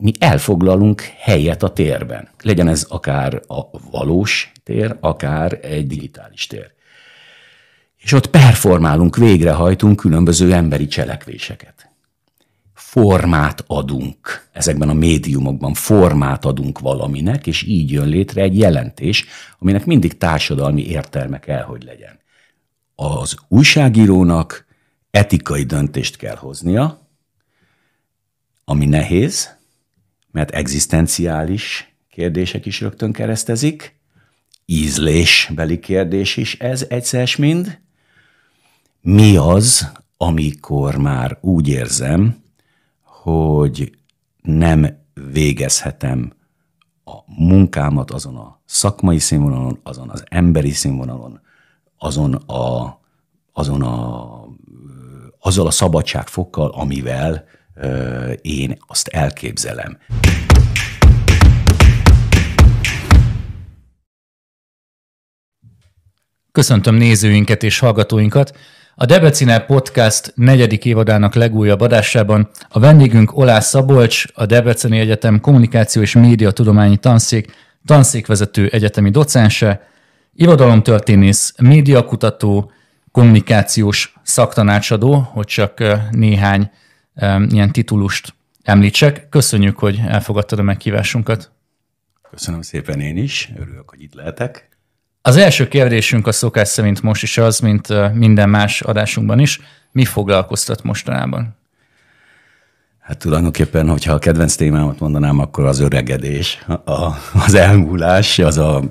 mi elfoglalunk helyet a térben. Legyen ez akár a valós tér, akár egy digitális tér. És ott performálunk, végrehajtunk különböző emberi cselekvéseket. Formát adunk ezekben a médiumokban, formát adunk valaminek, és így jön létre egy jelentés, aminek mindig társadalmi értelme kell, hogy legyen. Az újságírónak etikai döntést kell hoznia, ami nehéz, mert egzisztenciális kérdések is rögtön keresztezik, ízlésbeli kérdés is ez egyszer mind. Mi az, amikor már úgy érzem, hogy nem végezhetem a munkámat azon a szakmai színvonalon, azon az emberi színvonalon, azon a, azon a, azzal a szabadságfokkal, amivel én azt elképzelem. Köszöntöm nézőinket és hallgatóinkat! A Debreciner Podcast negyedik évadának legújabb adásában a vendégünk Olá Szabolcs, a Debreceni Egyetem Kommunikáció és Média Tudományi Tanszék, tanszékvezető egyetemi docense, irodalomtörténész, médiakutató, kommunikációs szaktanácsadó, hogy csak néhány ilyen titulust említsek. Köszönjük, hogy elfogadtad a meghívásunkat. Köszönöm szépen én is, örülök, hogy itt lehetek. Az első kérdésünk a szokás szerint most is az, mint minden más adásunkban is. Mi foglalkoztat mostanában? Hát tulajdonképpen, hogyha a kedvenc témámat mondanám, akkor az öregedés, a, az elmúlás, az, a,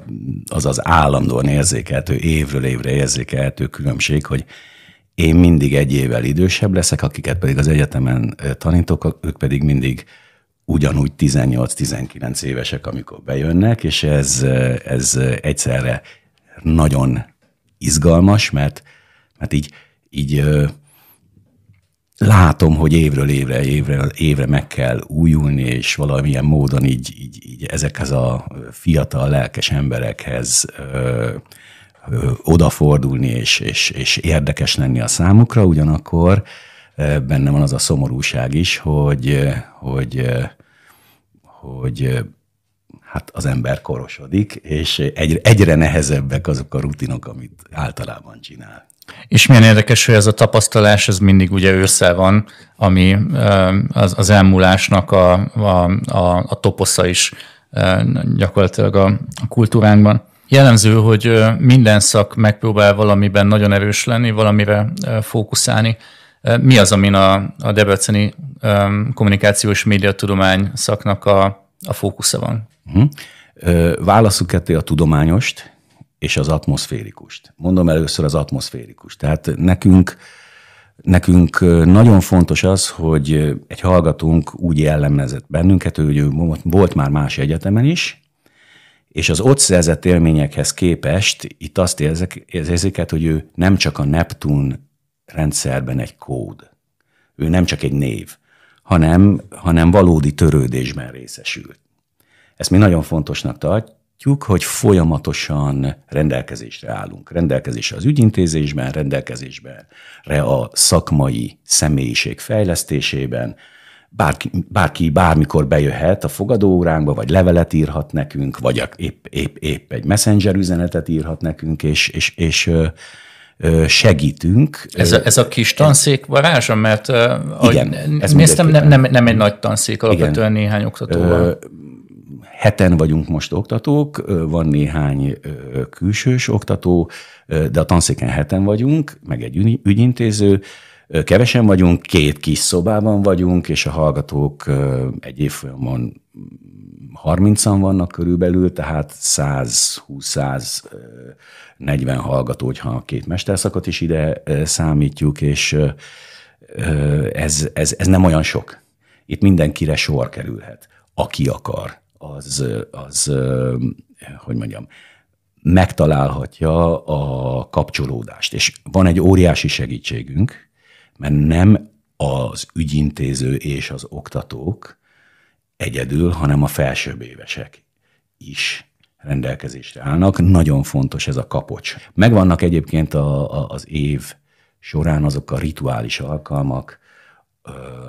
az az állandóan érzékeltő, évről évre érzékeltő különbség, hogy én mindig egy évvel idősebb leszek, akiket pedig az egyetemen tanítok, ők pedig mindig ugyanúgy 18-19 évesek, amikor bejönnek, és ez, ez egyszerre nagyon izgalmas, mert, mert így, így látom, hogy évről évre, évre, évre meg kell újulni, és valamilyen módon így, így, így ezekhez a fiatal lelkes emberekhez ö, odafordulni és, és, és érdekes lenni a számukra, ugyanakkor benne van az a szomorúság is, hogy, hogy, hogy hát az ember korosodik, és egyre, egyre nehezebbek azok a rutinok, amit általában csinál. És milyen érdekes, hogy ez a tapasztalás, ez mindig ugye össze van, ami az, az elmúlásnak a, a, a, a toposza is gyakorlatilag a, a kultúránkban. Jellemző, hogy minden szak megpróbál valamiben nagyon erős lenni, valamire fókuszálni. Mi az, amin a, a debreceni kommunikációs médiatudomány szaknak a, a fókusza van? Uh-huh. Válaszuk ketté a tudományost és az atmoszférikust. Mondom először az atmoszférikus. Tehát nekünk Nekünk nagyon fontos az, hogy egy hallgatónk úgy jellemezett bennünket, hogy ő volt már más egyetemen is, és az ott szerzett élményekhez képest itt azt érzek, érzik, hogy ő nem csak a Neptun rendszerben egy kód, ő nem csak egy név, hanem, hanem valódi törődésben részesült. Ezt mi nagyon fontosnak tartjuk, hogy folyamatosan rendelkezésre állunk. Rendelkezésre az ügyintézésben, rendelkezésben a szakmai személyiség fejlesztésében, bárki, bárki bármikor bejöhet a fogadóóránkba, vagy levelet írhat nekünk, vagy épp, épp, épp egy messenger üzenetet írhat nekünk, és, és, és segítünk. Ez a, ez a kis tanszék varázsa, mert igen, ez néztem, nem, nem, nem egy nagy tanszék alapvetően igen. néhány oktató Heten vagyunk most oktatók, van néhány külsős oktató, de a tanszéken heten vagyunk, meg egy ügyintéző, Kevesen vagyunk, két kis szobában vagyunk, és a hallgatók egy évfolyamon 30-an vannak körülbelül, tehát 120-140 hallgató, ha a két mesterszakot is ide számítjuk, és ez, ez, ez nem olyan sok. Itt mindenkire sor kerülhet. Aki akar, az, az hogy mondjam, megtalálhatja a kapcsolódást. És van egy óriási segítségünk, mert nem az ügyintéző és az oktatók egyedül, hanem a felsőbb évesek is rendelkezésre állnak. Nagyon fontos ez a kapocs. Megvannak egyébként a, a, az év során azok a rituális alkalmak,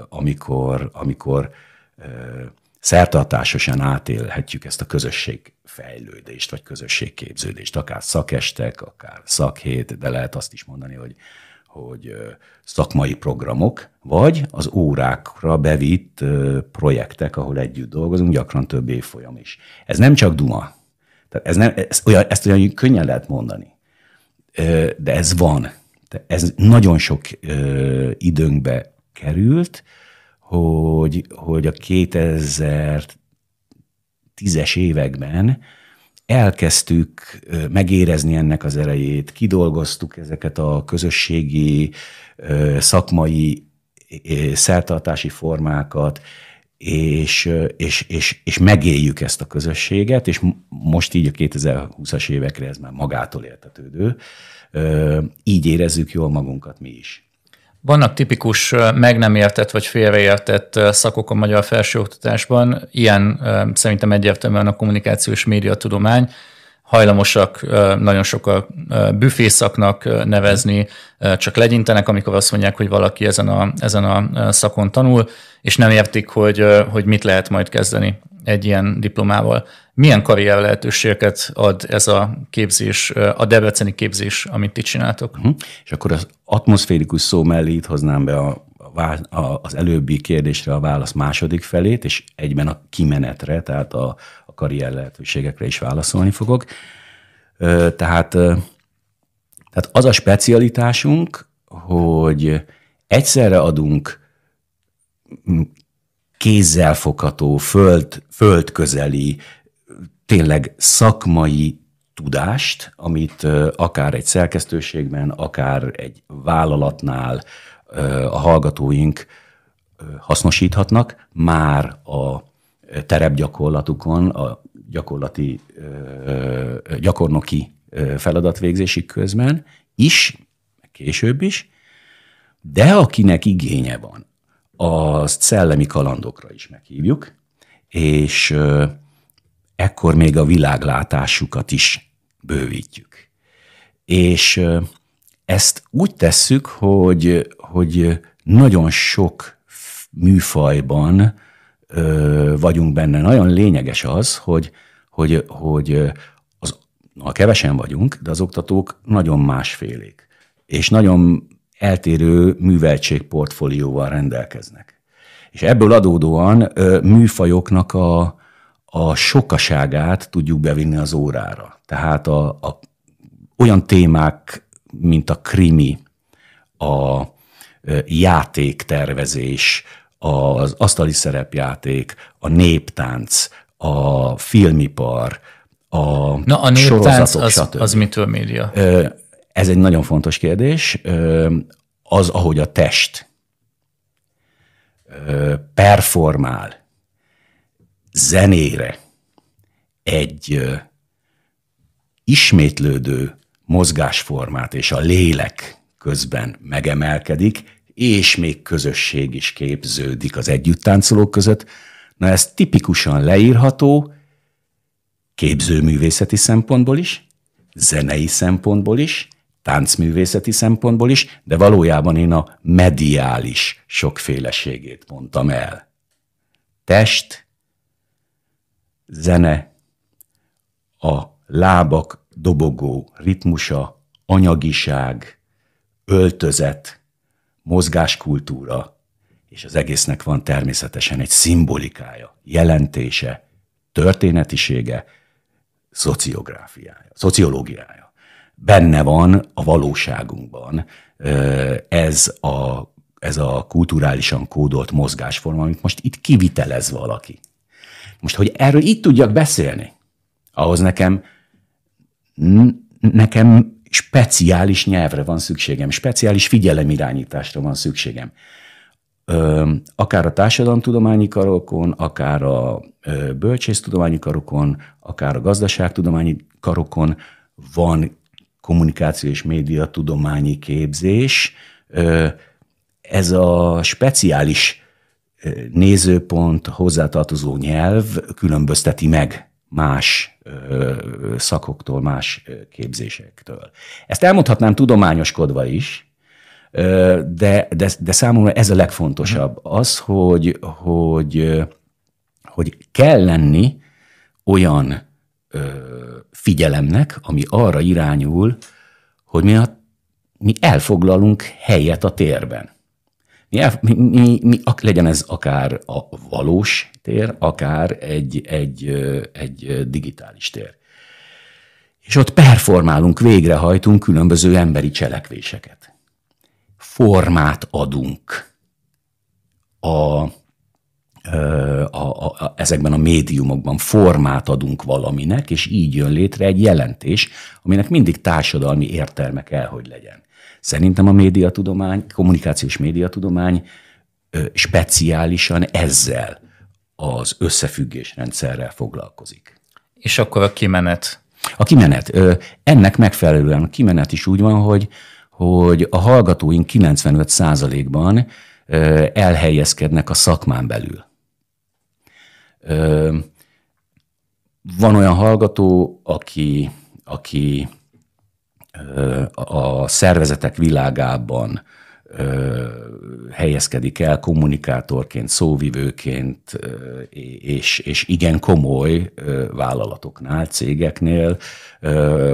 amikor, amikor szertartásosan átélhetjük ezt a közösség fejlődést, vagy közösségképződést, akár szakestek, akár szakhét, de lehet azt is mondani, hogy hogy szakmai programok, vagy az órákra bevitt projektek, ahol együtt dolgozunk, gyakran több évfolyam is. Ez nem csak duma. Tehát ez nem, ez olyan, ezt olyan könnyen lehet mondani. De ez van. De ez nagyon sok időnkbe került, hogy, hogy a 2010-es években elkezdtük megérezni ennek az erejét, kidolgoztuk ezeket a közösségi, szakmai, szertartási formákat, és, és, és, és megéljük ezt a közösséget, és most így a 2020-as évekre ez már magától értetődő. Így érezzük jól magunkat mi is. Vannak tipikus meg nem értett vagy félreértett szakok a magyar felsőoktatásban, ilyen szerintem egyértelműen a kommunikáció és tudomány hajlamosak nagyon sok a büfészaknak nevezni, csak legyintenek, amikor azt mondják, hogy valaki ezen a, ezen a szakon tanul, és nem értik, hogy, hogy mit lehet majd kezdeni egy ilyen diplomával. Milyen karrier lehetőségeket ad ez a képzés, a debreceni képzés, amit itt csináltok? Uh-huh. És akkor az atmoszférikus szó mellé itt hoznám be a, a, az előbbi kérdésre a válasz második felét, és egyben a kimenetre, tehát a, a karrier lehetőségekre is válaszolni fogok. Tehát, tehát az a specialitásunk, hogy egyszerre adunk hm, kézzelfogható, föld, földközeli tényleg szakmai tudást, amit akár egy szerkesztőségben, akár egy vállalatnál a hallgatóink hasznosíthatnak, már a terepgyakorlatukon, a gyakorlati, gyakornoki feladatvégzési közben is, később is, de akinek igénye van, azt szellemi kalandokra is meghívjuk, és ekkor még a világlátásukat is bővítjük. És ezt úgy tesszük, hogy, hogy nagyon sok műfajban vagyunk benne. Nagyon lényeges az, hogy, hogy, hogy az, a kevesen vagyunk, de az oktatók nagyon másfélék, és nagyon eltérő műveltségportfólióval rendelkeznek. És ebből adódóan műfajoknak a, a sokaságát tudjuk bevinni az órára. Tehát a, a, olyan témák, mint a krimi, a játéktervezés, az asztali szerepjáték, a néptánc, a filmipar, a Na, a néptánc az, stb. az mitől média? Ez egy nagyon fontos kérdés. Az, ahogy a test performál, zenére, egy ismétlődő mozgásformát és a lélek közben megemelkedik, és még közösség is képződik az együttáncolók között. Na ez tipikusan leírható képzőművészeti szempontból is, zenei szempontból is, táncművészeti szempontból is, de valójában én a mediális sokféleségét mondtam el. Test, zene, a lábak dobogó ritmusa, anyagiság, öltözet, mozgáskultúra, és az egésznek van természetesen egy szimbolikája, jelentése, történetisége, szociográfiája, szociológiája. Benne van a valóságunkban ez a, ez a kulturálisan kódolt mozgásforma, amit most itt kivitelez valaki. Most, hogy erről itt tudjak beszélni, ahhoz nekem, nekem speciális nyelvre van szükségem, speciális figyelemirányításra van szükségem. Ö, akár a társadalomtudományi karokon, akár a ö, bölcsésztudományi karokon, akár a gazdaságtudományi karokon van kommunikáció és média tudományi képzés. Ö, ez a speciális nézőpont, hozzátartozó nyelv különbözteti meg más szakoktól, más képzésektől. Ezt elmondhatnám tudományoskodva is, de, de, de számomra ez a legfontosabb. Az, hogy, hogy, hogy kell lenni olyan figyelemnek, ami arra irányul, hogy mi, a, mi elfoglalunk helyet a térben. Mi, mi, mi, mi legyen ez akár a valós tér, akár egy, egy, egy digitális tér. És ott performálunk, végrehajtunk különböző emberi cselekvéseket. Formát adunk a, a, a, a, ezekben a médiumokban formát adunk valaminek, és így jön létre egy jelentés, aminek mindig társadalmi értelme kell, hogy legyen. Szerintem a médiatudomány, kommunikációs médiatudomány speciálisan ezzel az összefüggésrendszerrel foglalkozik. És akkor a kimenet? A kimenet. Ennek megfelelően a kimenet is úgy van, hogy, hogy a hallgatóink 95%-ban elhelyezkednek a szakmán belül. Van olyan hallgató, aki, aki a szervezetek világában helyezkedik el kommunikátorként, szóvivőként, és, és igen komoly vállalatoknál, cégeknél,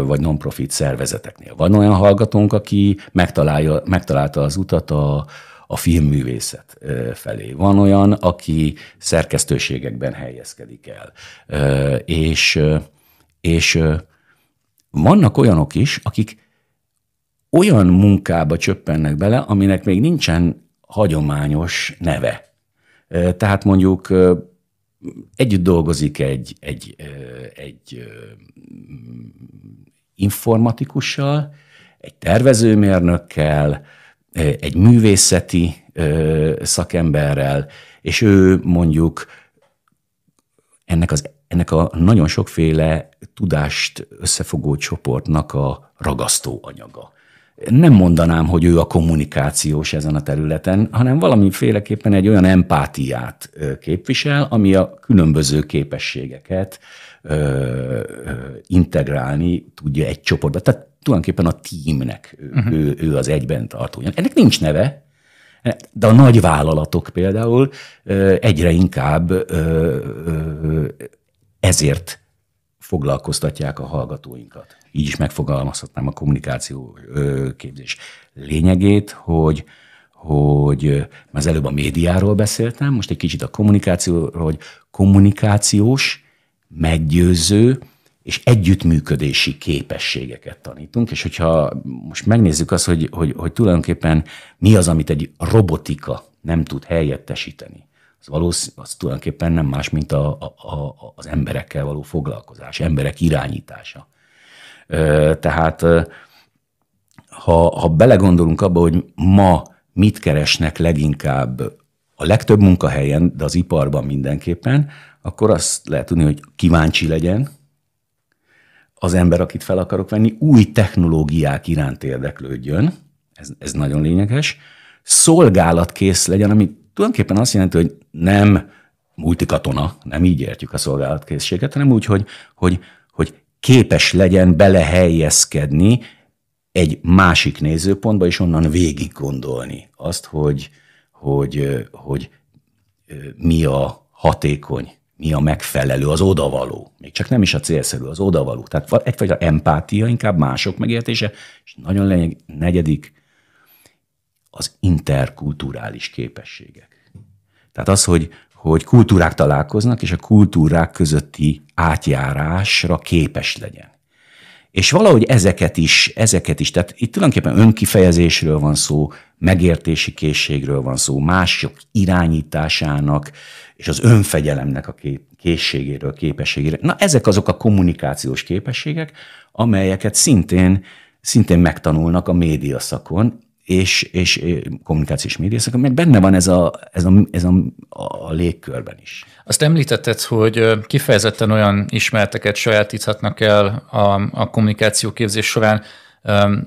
vagy non-profit szervezeteknél. Van olyan hallgatónk, aki megtalálja, megtalálta az utat a, a filmművészet felé. Van olyan, aki szerkesztőségekben helyezkedik el. És, és vannak olyanok is, akik olyan munkába csöppennek bele, aminek még nincsen hagyományos neve. Tehát mondjuk együtt dolgozik egy, egy, egy informatikussal, egy tervezőmérnökkel, egy művészeti szakemberrel, és ő mondjuk ennek az ennek a nagyon sokféle tudást összefogó csoportnak a ragasztó anyaga. Nem mondanám, hogy ő a kommunikációs ezen a területen, hanem valamiféleképpen egy olyan empátiát képvisel, ami a különböző képességeket ö, integrálni tudja egy csoportba. Tehát tulajdonképpen a tímnek ő, uh-huh. ő, ő az egyben tartója. Ennek nincs neve, de a nagy vállalatok például egyre inkább ezért foglalkoztatják a hallgatóinkat. Így is megfogalmazhatnám a kommunikáció képzés lényegét, hogy, hogy az előbb a médiáról beszéltem, most egy kicsit a kommunikációról, hogy kommunikációs, meggyőző és együttműködési képességeket tanítunk, és hogyha most megnézzük azt, hogy, hogy, hogy tulajdonképpen mi az, amit egy robotika nem tud helyettesíteni az valószínű, az tulajdonképpen nem más, mint a, a, a, az emberekkel való foglalkozás, emberek irányítása. Tehát ha, ha belegondolunk abba, hogy ma mit keresnek leginkább a legtöbb munkahelyen, de az iparban mindenképpen, akkor azt lehet tudni, hogy kíváncsi legyen az ember, akit fel akarok venni, új technológiák iránt érdeklődjön, ez, ez nagyon lényeges, szolgálatkész legyen, ami tulajdonképpen azt jelenti, hogy nem multikatona, nem így értjük a szolgálatkészséget, hanem úgy, hogy, hogy, hogy képes legyen belehelyezkedni egy másik nézőpontba, és onnan végig gondolni azt, hogy, hogy, hogy mi a hatékony, mi a megfelelő, az odavaló. Még csak nem is a célszerű, az odavaló. Tehát egyfajta empátia, inkább mások megértése, és nagyon lényeg, negyedik az interkulturális képességek. Tehát az, hogy, hogy kultúrák találkoznak, és a kultúrák közötti átjárásra képes legyen. És valahogy ezeket is, ezeket is, tehát itt tulajdonképpen önkifejezésről van szó, megértési készségről van szó, mások irányításának és az önfegyelemnek a kép, készségéről, képességéről. Na ezek azok a kommunikációs képességek, amelyeket szintén, szintén megtanulnak a médiaszakon és, és kommunikációs médiaszakon, mert benne van ez a, ez, a, ez a, a légkörben is. Azt említetted, hogy kifejezetten olyan ismereteket sajátíthatnak el a, a kommunikáció képzés során,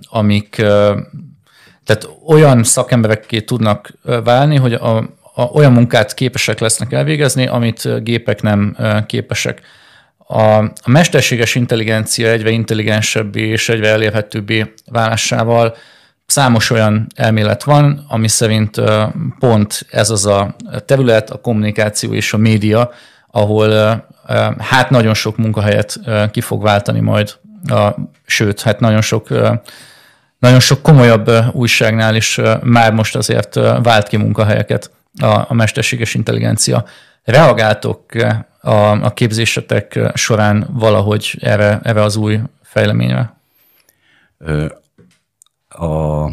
amik, tehát olyan szakemberekké tudnak válni, hogy a, a, olyan munkát képesek lesznek elvégezni, amit gépek nem képesek. A, a mesterséges intelligencia egyre intelligensebb és egyre elérhetőbbé válásával Számos olyan elmélet van, ami szerint pont ez az a terület, a kommunikáció és a média, ahol hát nagyon sok munkahelyet ki fog váltani majd, a, sőt, hát nagyon sok, nagyon sok komolyabb újságnál is már most azért vált ki munkahelyeket a, a mesterséges intelligencia. Reagáltok a, a képzésetek során valahogy erre, erre az új fejleményre? a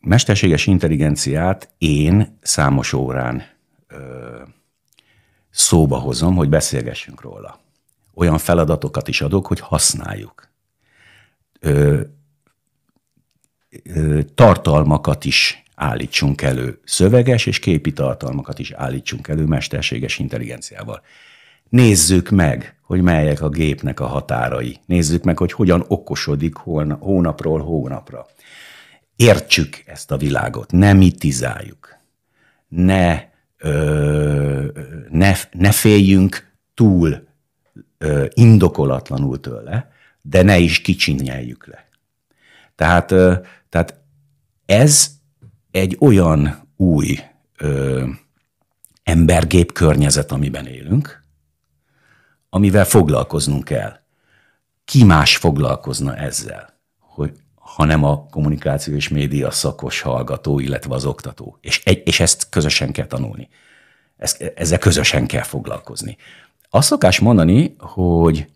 mesterséges intelligenciát én számos órán ö, szóba hozom, hogy beszélgessünk róla. Olyan feladatokat is adok, hogy használjuk. Ö, ö, tartalmakat is állítsunk elő, szöveges és képi tartalmakat is állítsunk elő mesterséges intelligenciával. Nézzük meg, hogy melyek a gépnek a határai. Nézzük meg, hogy hogyan okosodik holna hónapról hónapra. Értsük ezt a világot, ne mitizáljuk, ne, ö, ne, ne féljünk túl ö, indokolatlanul tőle, de ne is kicsinyeljük le. Tehát, ö, tehát ez egy olyan új ö, embergép környezet, amiben élünk, amivel foglalkoznunk kell. Ki más foglalkozna ezzel, hogy, ha nem a kommunikáció és média szakos hallgató, illetve az oktató. És, és ezt közösen kell tanulni. Ezt, ezzel közösen kell foglalkozni. Azt szokás mondani, hogy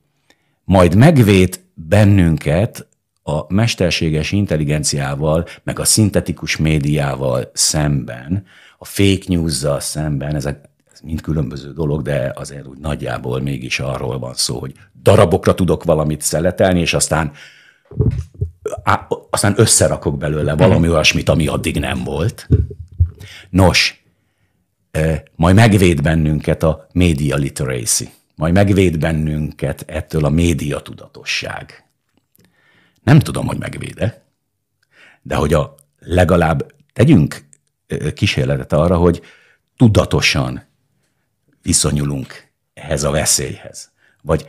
majd megvét bennünket a mesterséges intelligenciával, meg a szintetikus médiával szemben, a fake news-zal szemben, ezek ez hát, mind különböző dolog, de azért úgy nagyjából mégis arról van szó, hogy darabokra tudok valamit szeletelni, és aztán á, aztán összerakok belőle valami olyasmit, ami addig nem volt. Nos, majd megvéd bennünket a media literacy, majd megvéd bennünket ettől a média tudatosság. Nem tudom, hogy megvéde, de hogy a legalább tegyünk kísérletet arra, hogy tudatosan viszonyulunk ehhez a veszélyhez. Vagy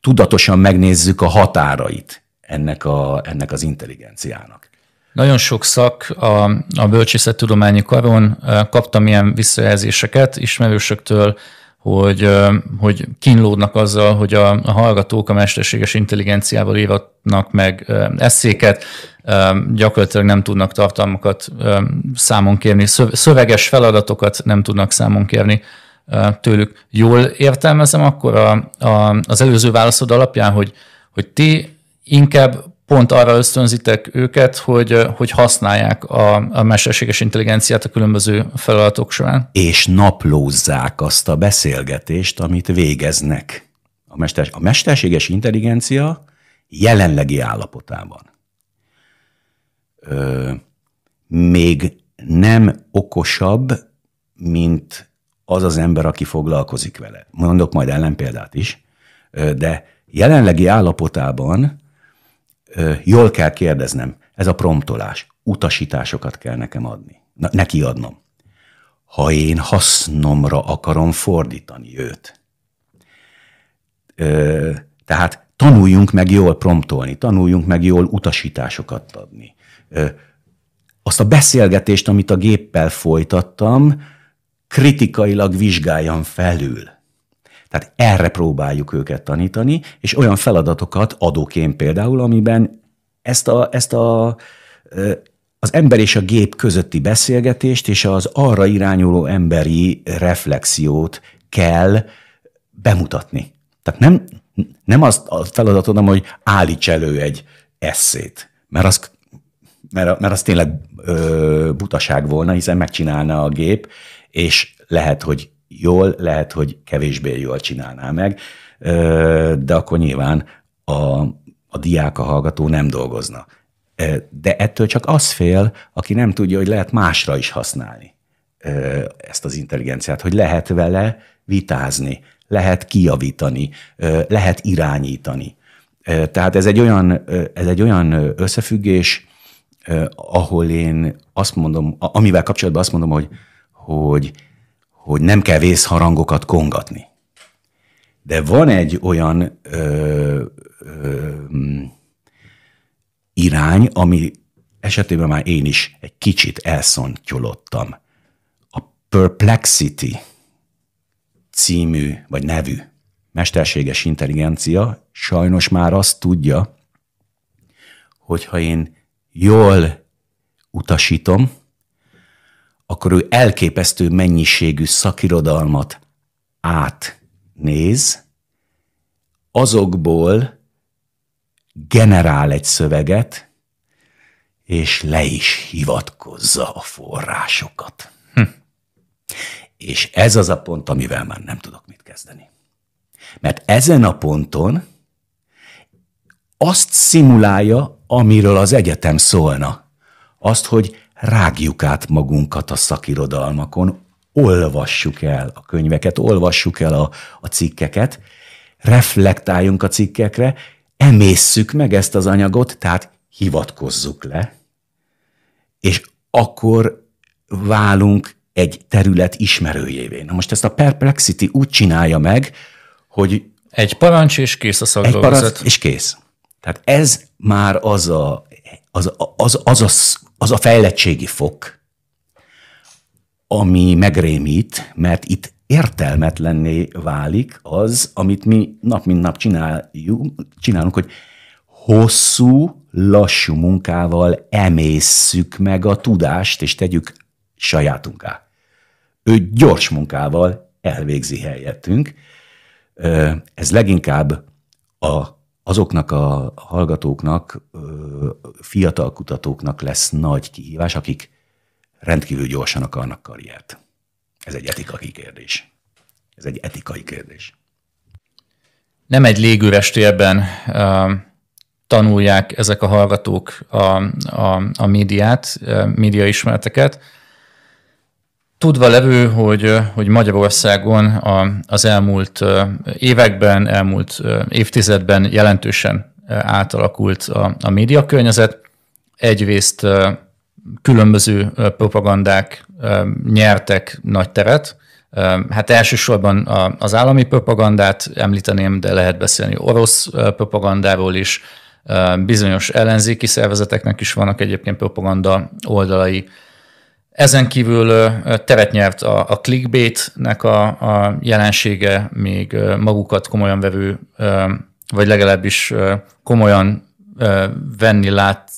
tudatosan megnézzük a határait ennek, a, ennek az intelligenciának. Nagyon sok szak a, a bölcsészettudományi karon kaptam ilyen visszajelzéseket ismerősöktől, hogy, hogy kínlódnak azzal, hogy a, a hallgatók a mesterséges intelligenciával íratnak meg eszéket, gyakorlatilag nem tudnak tartalmakat számon kérni, szöveges feladatokat nem tudnak számon kérni tőlük. Jól értelmezem akkor a, a, az előző válaszod alapján, hogy, hogy ti inkább pont arra ösztönzitek őket, hogy, hogy használják a, a mesterséges intelligenciát a különböző feladatok során. És naplózzák azt a beszélgetést, amit végeznek. A, mester, a mesterséges intelligencia jelenlegi állapotában ö, még nem okosabb, mint az az ember, aki foglalkozik vele. Mondok majd ellenpéldát is, de jelenlegi állapotában jól kell kérdeznem, ez a promptolás, utasításokat kell nekem adni, neki adnom. Ha én hasznomra akarom fordítani őt. Tehát tanuljunk meg jól promptolni, tanuljunk meg jól utasításokat adni. Azt a beszélgetést, amit a géppel folytattam, kritikailag vizsgáljan felül. Tehát erre próbáljuk őket tanítani, és olyan feladatokat adóként például, amiben ezt a, ezt a az ember és a gép közötti beszélgetést és az arra irányuló emberi reflexiót kell bemutatni. Tehát nem, nem azt a feladatodom, hogy állíts elő egy eszét, mert az, mert, mert az tényleg ö, butaság volna, hiszen megcsinálna a gép, és lehet, hogy jól, lehet, hogy kevésbé jól csinálná meg, de akkor nyilván a, a diák, a hallgató nem dolgozna. De ettől csak az fél, aki nem tudja, hogy lehet másra is használni ezt az intelligenciát, hogy lehet vele vitázni, lehet kijavítani, lehet irányítani. Tehát ez egy olyan, ez egy olyan összefüggés, ahol én azt mondom, amivel kapcsolatban azt mondom, hogy hogy, hogy nem kell vészharangokat kongatni. De van egy olyan ö, ö, irány, ami esetében már én is egy kicsit elszontyolottam. A Perplexity című, vagy nevű mesterséges intelligencia sajnos már azt tudja, hogyha én jól utasítom, akkor ő elképesztő mennyiségű szakirodalmat átnéz, azokból generál egy szöveget, és le is hivatkozza a forrásokat. Hm. És ez az a pont, amivel már nem tudok mit kezdeni. Mert ezen a ponton azt szimulálja, amiről az egyetem szólna. Azt, hogy rágjuk át magunkat a szakirodalmakon, olvassuk el a könyveket, olvassuk el a, a cikkeket, reflektáljunk a cikkekre, emészszük meg ezt az anyagot, tehát hivatkozzuk le, és akkor válunk egy terület ismerőjévé. Na most ezt a perplexity úgy csinálja meg, hogy... Egy parancs és kész a szakdolgozat. Egy parancs és kész. Tehát ez már az a az, az, az, az, az a fejlettségi fok, ami megrémít, mert itt értelmetlenné válik az, amit mi nap mint nap csináljuk, csinálunk, hogy hosszú, lassú munkával emészszük meg a tudást, és tegyük sajátunká. Ő gyors munkával elvégzi helyettünk. Ez leginkább a azoknak a hallgatóknak, fiatal kutatóknak lesz nagy kihívás, akik rendkívül gyorsan akarnak karriert. Ez egy etikai kérdés. Ez egy etikai kérdés. Nem egy légüres térben tanulják ezek a hallgatók a, a, a médiát, médiaismereteket, Tudva levő, hogy, hogy Magyarországon a, az elmúlt években, elmúlt évtizedben jelentősen átalakult a, a médiakörnyezet. Egyrészt különböző propagandák nyertek nagy teret. Hát elsősorban az állami propagandát említeném, de lehet beszélni orosz propagandáról is. Bizonyos ellenzéki szervezeteknek is vannak egyébként propaganda oldalai ezen kívül teret nyert a, a clickbait-nek a, a jelensége, még magukat komolyan vevő, vagy legalábbis komolyan venni lát,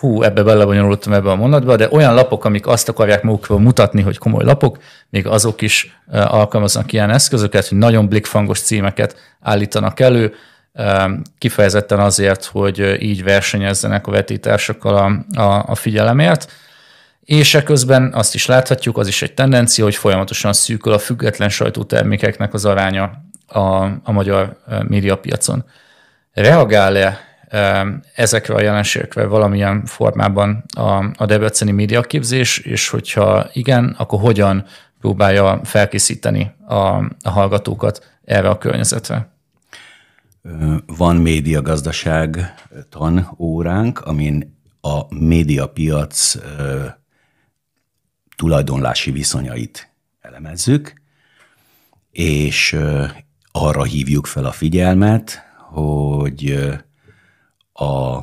hú, ebbe belebonyolultam ebbe a mondatba, de olyan lapok, amik azt akarják magukról mutatni, hogy komoly lapok, még azok is alkalmaznak ilyen eszközöket, hogy nagyon blikfangos címeket állítanak elő, kifejezetten azért, hogy így versenyezzenek a vetítársakkal a, a, a figyelemért és ekközben azt is láthatjuk, az is egy tendencia, hogy folyamatosan szűkül a független sajtótermékeknek az aránya a, a magyar médiapiacon. Reagál-e ezekre a jelenségekre valamilyen formában a, a debreceni médiaképzés, és hogyha igen, akkor hogyan próbálja felkészíteni a, a hallgatókat erre a környezetre? Van médiagazdaság tanóránk, amin a médiapiac tulajdonlási viszonyait elemezzük, és arra hívjuk fel a figyelmet, hogy a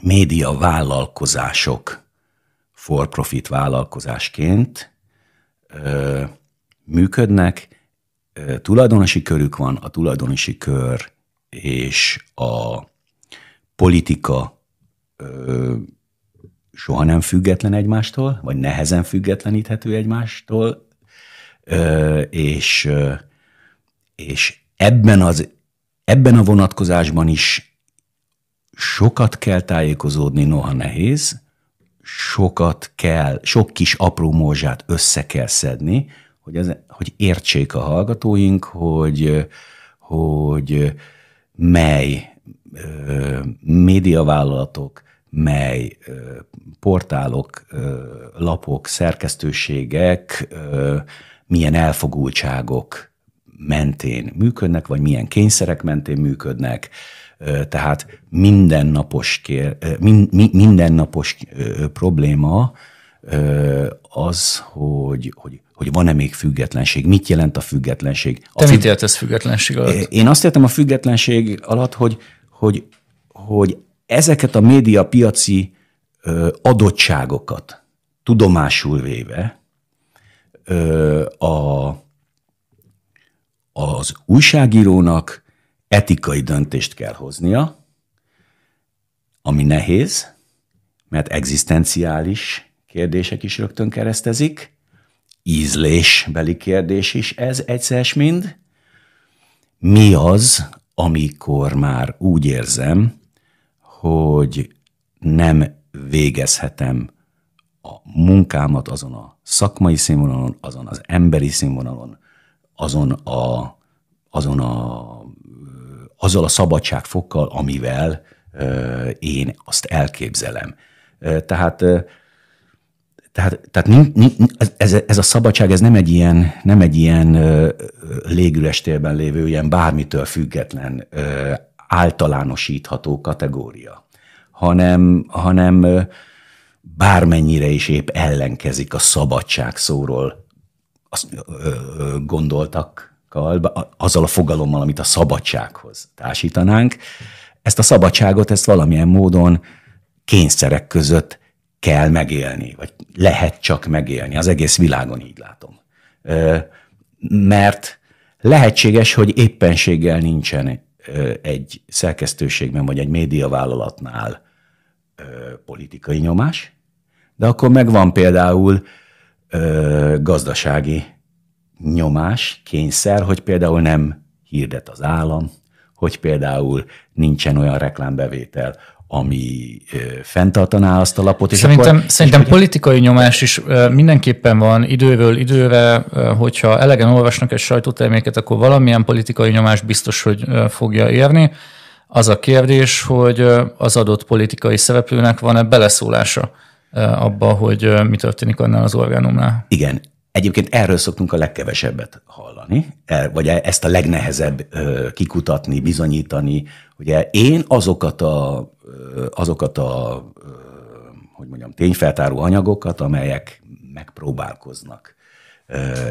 média vállalkozások for profit vállalkozásként működnek, tulajdonosi körük van, a tulajdonosi kör és a politika soha nem független egymástól, vagy nehezen függetleníthető egymástól, és, és ebben, az, ebben a vonatkozásban is sokat kell tájékozódni, noha nehéz, sokat kell, sok kis apró morzsát össze kell szedni, hogy, ez, hogy értsék a hallgatóink, hogy, hogy mely ö, médiavállalatok, mely portálok, lapok, szerkesztőségek milyen elfogultságok mentén működnek, vagy milyen kényszerek mentén működnek, tehát mindennapos, kér, mindennapos probléma az, hogy, hogy, hogy van-e még függetlenség, mit jelent a függetlenség. A mit függ... mit értesz függetlenség alatt? Én azt értem a függetlenség alatt, hogy, hogy, hogy ezeket a médiapiaci adottságokat tudomásul véve a, az újságírónak etikai döntést kell hoznia, ami nehéz, mert egzisztenciális kérdések is rögtön keresztezik, ízlésbeli kérdés is ez egyszer mind. Mi az, amikor már úgy érzem, hogy nem végezhetem a munkámat azon a szakmai színvonalon, azon az emberi színvonalon, azon a, azon a, azzal a szabadságfokkal, amivel én azt elképzelem. Tehát tehát, tehát ez, ez a szabadság, ez nem egy ilyen, nem egy ilyen légüres térben lévő, ilyen bármitől független általánosítható kategória, hanem, hanem bármennyire is épp ellenkezik a szabadság szóról azt, gondoltak gondoltakkal, azzal a fogalommal, amit a szabadsághoz társítanánk. Ezt a szabadságot, ezt valamilyen módon kényszerek között kell megélni, vagy lehet csak megélni. Az egész világon így látom. mert lehetséges, hogy éppenséggel nincsen egy szerkesztőségben vagy egy médiavállalatnál politikai nyomás, de akkor megvan például gazdasági nyomás, kényszer, hogy például nem hirdet az állam, hogy például nincsen olyan reklámbevétel, ami fenntartaná azt a lapot. És szerintem akkor, szerintem és politikai nyomás is mindenképpen van időről időre, hogyha elegen olvasnak egy sajtóterméket, akkor valamilyen politikai nyomás biztos, hogy fogja érni. Az a kérdés, hogy az adott politikai szereplőnek van-e beleszólása abba, hogy mi történik annál az orgánumnál. Igen, Egyébként erről szoktunk a legkevesebbet hallani, er, vagy e, ezt a legnehezebb kikutatni, bizonyítani, Ugye én azokat a, azokat a hogy mondjam, tényfeltáró anyagokat, amelyek megpróbálkoznak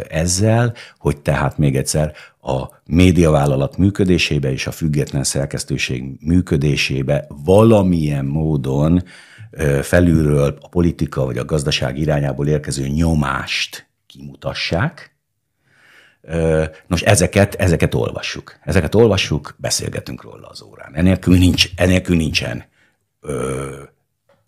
ezzel, hogy tehát még egyszer a médiavállalat működésébe és a független szerkesztőség működésébe valamilyen módon felülről a politika vagy a gazdaság irányából érkező nyomást kimutassák, Nos, ezeket, ezeket olvassuk. Ezeket olvassuk, beszélgetünk róla az órán. Enélkül, nincs, enélkül nincsen ö,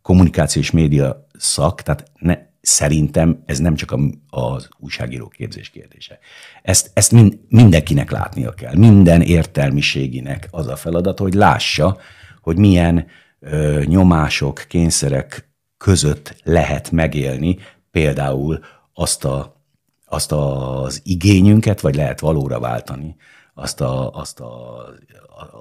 kommunikációs média szak, tehát ne, szerintem ez nem csak a, az újságíró képzés kérdése. Ezt, ezt mind, mindenkinek látnia kell. Minden értelmiséginek az a feladat, hogy lássa, hogy milyen ö, nyomások, kényszerek között lehet megélni például azt a azt az igényünket, vagy lehet valóra váltani azt a, azt a,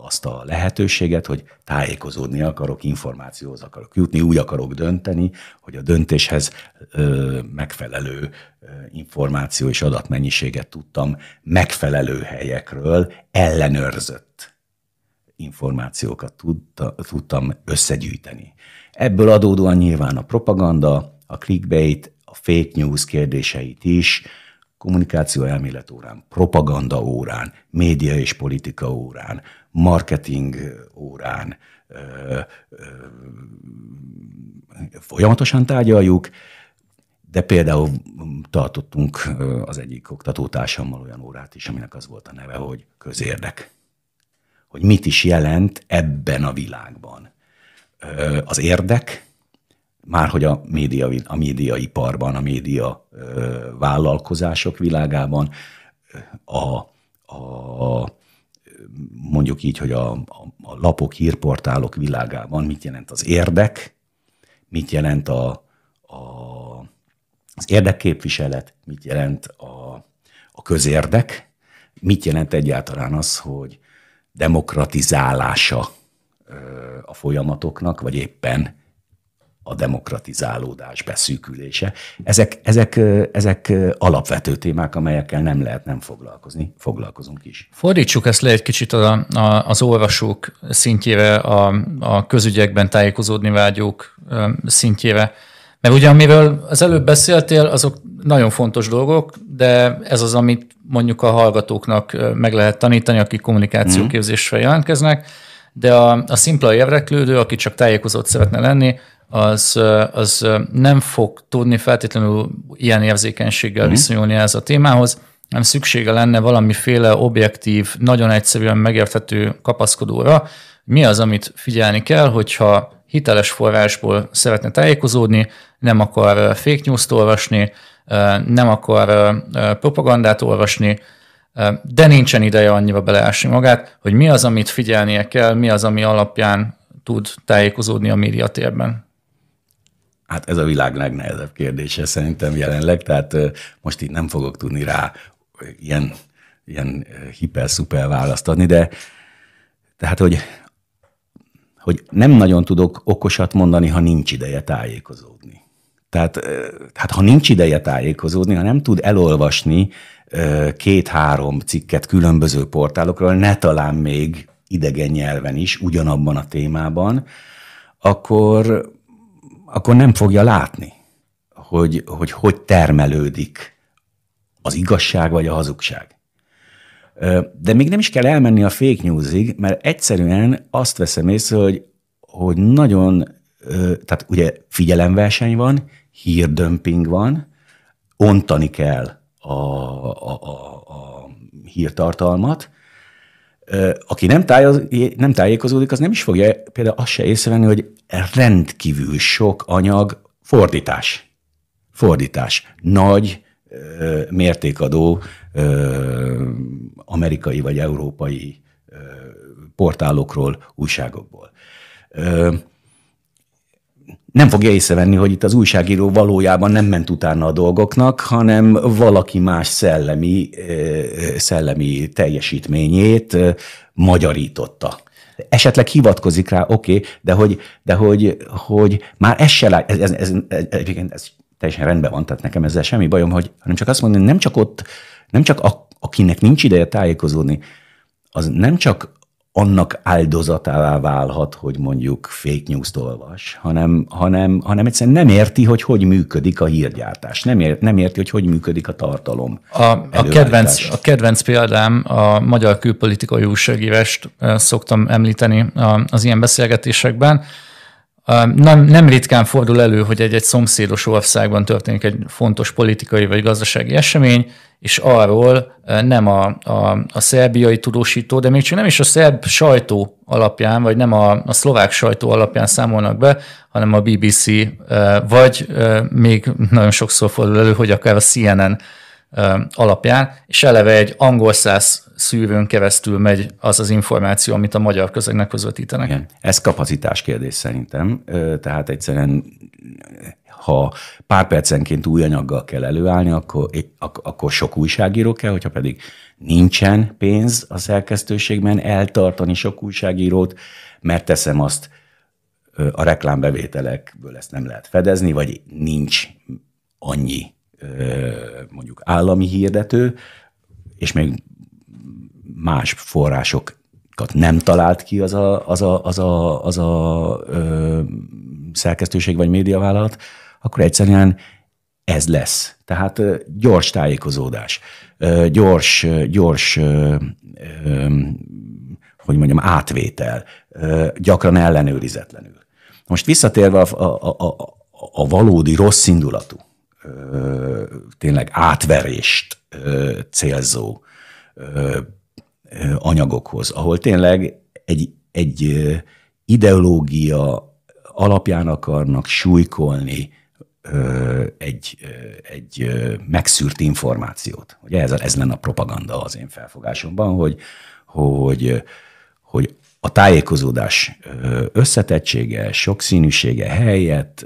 azt a lehetőséget, hogy tájékozódni akarok, információhoz akarok jutni, úgy akarok dönteni, hogy a döntéshez ö, megfelelő ö, információ és adatmennyiséget tudtam megfelelő helyekről, ellenőrzött információkat tudta, tudtam összegyűjteni. Ebből adódóan nyilván a propaganda, a clickbait a fake news kérdéseit is, kommunikáció elmélet órán, propaganda órán, média és politika órán, marketing órán ö, ö, folyamatosan tárgyaljuk, de például tartottunk az egyik oktatótársammal olyan órát is, aminek az volt a neve, hogy közérdek. Hogy mit is jelent ebben a világban az érdek, már hogy a, média, a médiaiparban, a média ö, vállalkozások világában, a, a, mondjuk így, hogy a, a lapok, hírportálok világában mit jelent az érdek, mit jelent a, a, az érdekképviselet, mit jelent a, a közérdek, mit jelent egyáltalán az, hogy demokratizálása a folyamatoknak, vagy éppen a demokratizálódás beszűkülése. Ezek, ezek, ezek alapvető témák, amelyekkel nem lehet nem foglalkozni. Foglalkozunk is. Fordítsuk ezt le egy kicsit a, a, az olvasók szintjére, a, a közügyekben tájékozódni vágyók szintjére. Mert ugye amiről az előbb beszéltél, azok nagyon fontos dolgok, de ez az, amit mondjuk a hallgatóknak meg lehet tanítani, akik kommunikációképzésre jelentkeznek, de a, a szimpla érdeklődő, aki csak tájékozott szeretne lenni, az, az nem fog tudni feltétlenül ilyen érzékenységgel mm. viszonyulni ez a témához, nem szüksége lenne valamiféle objektív, nagyon egyszerűen megérthető kapaszkodóra, mi az, amit figyelni kell, hogyha hiteles forrásból szeretne tájékozódni, nem akar fake news-t olvasni, nem akar propagandát olvasni, de nincsen ideje annyira beleásni magát, hogy mi az, amit figyelnie kell, mi az, ami alapján tud tájékozódni a médiatérben. Hát ez a világ legnehezebb kérdése szerintem jelenleg, tehát most itt nem fogok tudni rá ilyen, ilyen hiper-szuper választ adni, de tehát, hogy, hogy nem nagyon tudok okosat mondani, ha nincs ideje tájékozódni. Tehát, hát ha nincs ideje tájékozódni, ha nem tud elolvasni két-három cikket különböző portálokról, ne talán még idegen nyelven is, ugyanabban a témában, akkor akkor nem fogja látni, hogy hogy, hogy termelődik az igazság vagy a hazugság. De még nem is kell elmenni a fake newsig, mert egyszerűen azt veszem észre, hogy, hogy nagyon, tehát ugye figyelemverseny van, hírdömping van, ontani kell a, a, a, a hírtartalmat, aki nem, tájaz, nem tájékozódik, az nem is fogja például azt se észrevenni, hogy rendkívül sok anyag fordítás. Fordítás. Nagy mértékadó amerikai vagy európai portálokról, újságokból. Ö, nem fogja észrevenni, hogy itt az újságíró valójában nem ment utána a dolgoknak, hanem valaki más szellemi, szellemi teljesítményét magyarította. Esetleg hivatkozik rá, oké, okay, de, hogy, de hogy, hogy már ez se lát, ez, ez, ez, ez, ez teljesen rendben van, tehát nekem ezzel semmi bajom, hogy, hanem csak azt mondani, nem csak ott, nem csak a, akinek nincs ideje tájékozódni, az nem csak annak áldozatává válhat, hogy mondjuk fake news-t olvas, hanem, hanem, hanem egyszerűen nem érti, hogy hogy működik a hírgyártás, nem, ér, nem érti, hogy hogy működik a tartalom. A, a, kedvenc, a kedvenc példám a magyar külpolitikai újságívást eh, szoktam említeni az ilyen beszélgetésekben, nem, nem ritkán fordul elő, hogy egy-egy szomszédos országban történik egy fontos politikai vagy gazdasági esemény, és arról nem a, a, a szerbiai tudósító, de még csak nem is a szerb sajtó alapján, vagy nem a, a szlovák sajtó alapján számolnak be, hanem a BBC, vagy még nagyon sokszor fordul elő, hogy akár a CNN alapján, és eleve egy angol száz szűrőn keresztül megy az az információ, amit a magyar közegnek közvetítenek. Igen. Ez kapacitás kérdés szerintem, tehát egyszerűen ha pár percenként új anyaggal kell előállni, akkor, akkor sok újságíró kell, hogyha pedig nincsen pénz a szerkesztőségben eltartani sok újságírót, mert teszem azt, a reklámbevételekből ezt nem lehet fedezni, vagy nincs annyi mondjuk állami hirdető, és még más forrásokat nem talált ki az a, az a, az a, az a ö, szerkesztőség vagy médiavállalat, akkor egyszerűen ez lesz. Tehát gyors tájékozódás, gyors, gyors hogy mondjam, átvétel, gyakran ellenőrizetlenül. Most visszatérve a, a, a, a valódi rossz indulatú tényleg átverést célzó anyagokhoz, ahol tényleg egy, egy ideológia alapján akarnak súlykolni egy, egy megszűrt információt. Ugye ez, ez lenne a propaganda az én felfogásomban, hogy, hogy, hogy a tájékozódás összetettsége, sokszínűsége helyett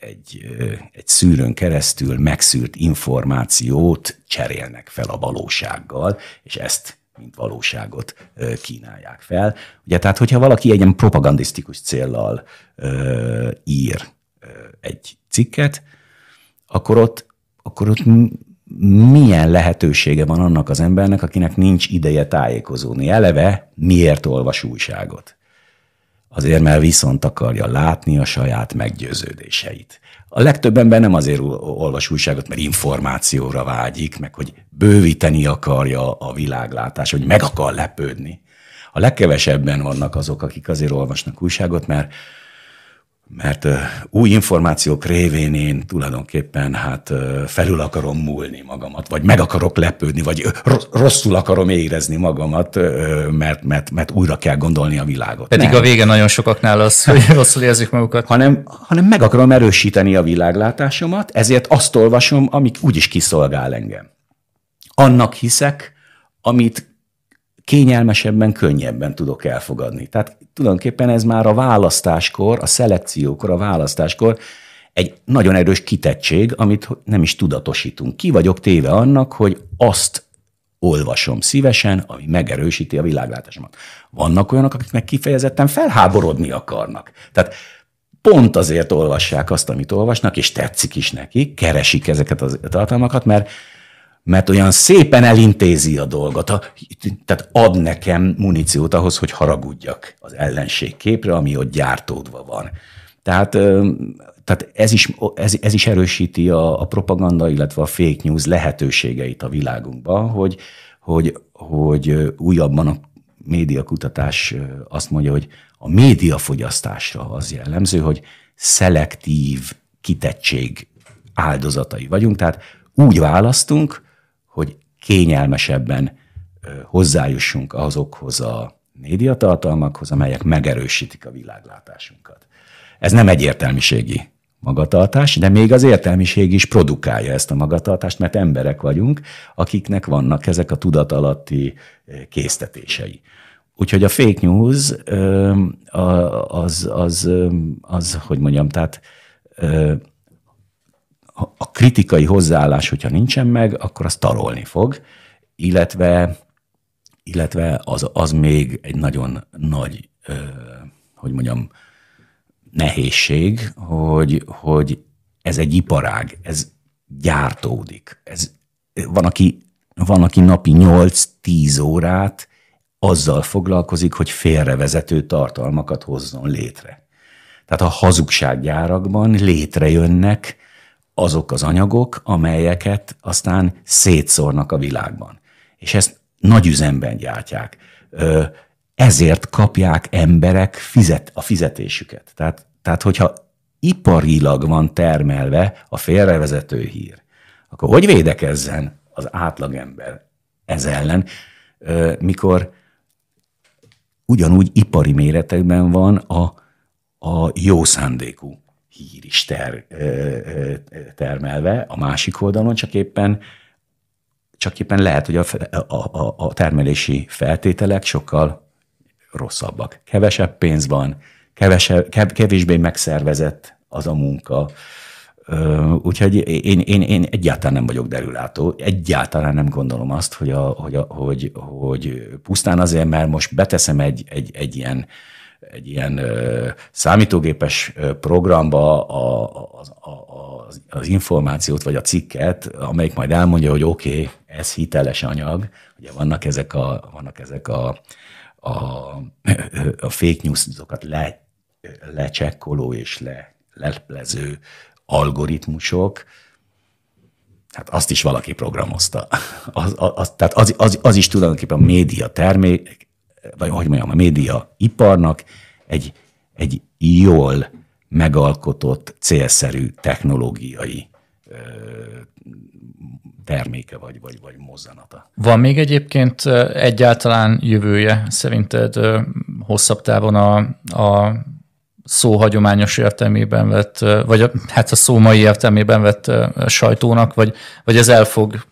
egy, egy szűrőn keresztül megszűrt információt cserélnek fel a valósággal, és ezt mint valóságot kínálják fel. Ugye, tehát, hogyha valaki egy ilyen propagandisztikus céllal ír egy cikket, akkor ott, akkor ott milyen lehetősége van annak az embernek, akinek nincs ideje tájékozódni. Eleve miért olvas újságot? Azért, mert viszont akarja látni a saját meggyőződéseit. A legtöbb ember nem azért olvas újságot, mert információra vágyik, meg hogy bővíteni akarja a világlátás, hogy meg akar lepődni. A legkevesebben vannak azok, akik azért olvasnak újságot, mert mert új információk révén én tulajdonképpen hát felül akarom múlni magamat, vagy meg akarok lepődni, vagy rosszul akarom érezni magamat, mert, mert, mert újra kell gondolni a világot. Pedig Nem. a vége nagyon sokaknál az, hogy rosszul érzik magukat. Hanem, hanem meg akarom erősíteni a világlátásomat, ezért azt olvasom, amik úgyis kiszolgál engem. Annak hiszek, amit kényelmesebben, könnyebben tudok elfogadni. Tehát tulajdonképpen ez már a választáskor, a szelekciókor, a választáskor egy nagyon erős kitettség, amit nem is tudatosítunk. Ki vagyok téve annak, hogy azt olvasom szívesen, ami megerősíti a világlátásomat. Vannak olyanok, akik meg kifejezetten felháborodni akarnak. Tehát pont azért olvassák azt, amit olvasnak, és tetszik is nekik, keresik ezeket a tartalmakat, mert mert olyan szépen elintézi a dolgot. A, tehát ad nekem muníciót ahhoz, hogy haragudjak az ellenség képre, ami ott gyártódva van. Tehát, tehát ez, is, ez, ez is erősíti a, a propaganda, illetve a fake news lehetőségeit a világunkban, hogy, hogy, hogy újabban a médiakutatás azt mondja, hogy a médiafogyasztásra az jellemző, hogy szelektív kitettség áldozatai vagyunk, tehát úgy választunk, hogy kényelmesebben hozzájussunk azokhoz a médiatartalmakhoz, amelyek megerősítik a világlátásunkat. Ez nem egy értelmiségi magatartás, de még az értelmiség is produkálja ezt a magatartást, mert emberek vagyunk, akiknek vannak ezek a tudatalatti késztetései. Úgyhogy a fake news az, az, az, az hogy mondjam, tehát a kritikai hozzáállás, hogyha nincsen meg, akkor az tarolni fog, illetve, illetve az, az még egy nagyon nagy, hogy mondjam, nehézség, hogy, hogy ez egy iparág, ez gyártódik. Ez, van, aki, van, aki napi 8-10 órát azzal foglalkozik, hogy félrevezető tartalmakat hozzon létre. Tehát a hazugsággyárakban létrejönnek azok az anyagok, amelyeket aztán szétszórnak a világban. És ezt nagy üzemben gyártják. Ezért kapják emberek fizet, a fizetésüket. Tehát, tehát, hogyha iparilag van termelve a félrevezető hír, akkor hogy védekezzen az átlagember ez ellen, mikor ugyanúgy ipari méretekben van a, a jó szándékú hír is ter, termelve a másik oldalon, csak éppen csak éppen lehet, hogy a, a, a, termelési feltételek sokkal rosszabbak. Kevesebb pénz van, kevesebb, kev, kevésbé megszervezett az a munka. Úgyhogy én, én, én egyáltalán nem vagyok derülátó, egyáltalán nem gondolom azt, hogy, a, hogy, a, hogy, hogy pusztán azért, mert most beteszem egy, egy, egy ilyen egy ilyen ö, számítógépes programba a, a, a, az információt vagy a cikket, amelyik majd elmondja, hogy oké, okay, ez hiteles anyag. Ugye vannak ezek a, vannak ezek a, a, a fake news-okat le, lecsekkoló és le, leplező algoritmusok, Hát azt is valaki programozta. Az, az, tehát az, az, az is tulajdonképpen a média termék, vagy hogy mondjam, a média iparnak egy, egy jól megalkotott, célszerű technológiai ö, terméke vagy, vagy, vagy mozzanata. Van még egyébként egyáltalán jövője szerinted hosszabb távon a, a szó hagyományos értelmében vett, vagy a, hát a szó mai értelmében vett sajtónak, vagy, vagy ez el fog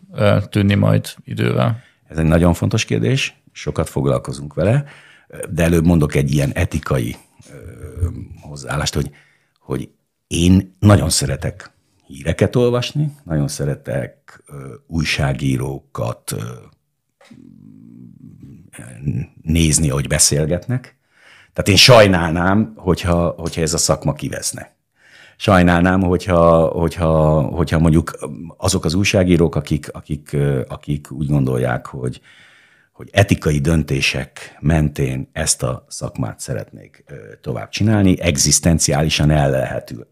tűnni majd idővel? Ez egy nagyon fontos kérdés sokat foglalkozunk vele, de előbb mondok egy ilyen etikai hozzáállást, hogy, hogy én nagyon szeretek híreket olvasni, nagyon szeretek újságírókat nézni, hogy beszélgetnek. Tehát én sajnálnám, hogyha, hogyha ez a szakma kiveszne. Sajnálnám, hogyha, hogyha, hogyha mondjuk azok az újságírók, akik, akik, akik úgy gondolják, hogy, hogy etikai döntések mentén ezt a szakmát szeretnék tovább csinálni, egzisztenciálisan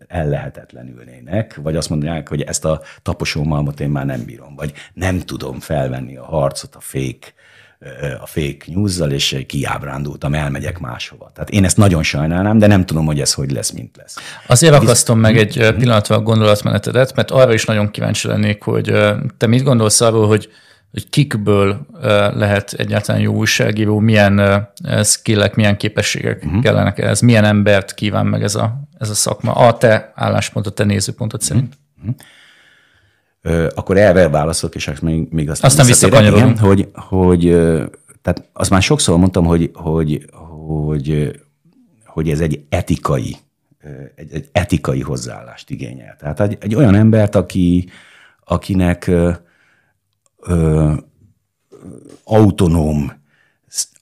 ellehetetlenülnének, vagy azt mondják, hogy ezt a taposómalmot én már nem bírom, vagy nem tudom felvenni a harcot a fék a fake news-zal, és kiábrándultam, elmegyek máshova. Tehát én ezt nagyon sajnálnám, de nem tudom, hogy ez hogy lesz, mint lesz. Azért Visz... akasztom meg mhm. egy pillanatra a gondolatmenetedet, mert arra is nagyon kíváncsi lennék, hogy te mit gondolsz arról, hogy hogy kikből lehet egyáltalán jó újságíró, milyen skillek, milyen képességek uh-huh. kellenek ehhez, milyen embert kíván meg ez a, ez a szakma, a te álláspontot, te nézőpontot mhm. szerint. Uh-huh. akkor erre válaszolok, és még, még azt aztán visszakanyarodom. Hogy, hogy, tehát azt már sokszor mondtam, hogy, hogy, hogy, hogy ez egy etikai, egy, egy etikai hozzáállást igényel. Tehát egy, egy olyan embert, aki, akinek ö, autonóm